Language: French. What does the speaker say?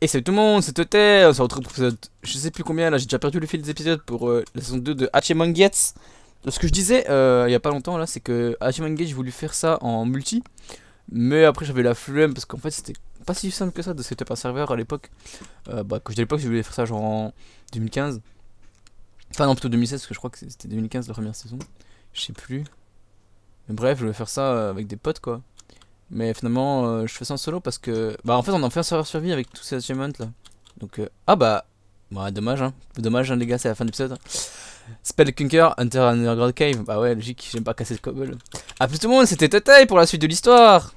Et salut tout le monde, c'est ça on se retrouve pour Je sais plus combien, là j'ai déjà perdu le fil des épisodes pour euh, la saison 2 de Hachemon Ce que je disais euh, il y a pas longtemps là, c'est que Hachemon j'ai voulu faire ça en multi. Mais après j'avais la flemme parce qu'en fait c'était pas si simple que ça de setup un serveur à l'époque. Euh, bah quand je à l'époque, je voulais faire ça genre en 2015. Enfin non, plutôt 2016 parce que je crois que c'était 2015 la première saison. Je sais plus. Mais bref, je voulais faire ça avec des potes quoi. Mais finalement, euh, je fais ça en solo parce que... Bah en fait, on en fait un serveur survie avec tous ces achievements là. Donc, euh... ah bah... Bah dommage hein. Dommage hein, les gars, c'est la fin de l'épisode. spellcunker Hunter Underground Cave. Bah ouais, logique, j'aime pas casser le cobble. A plus tout le monde, c'était Tataï pour la suite de l'histoire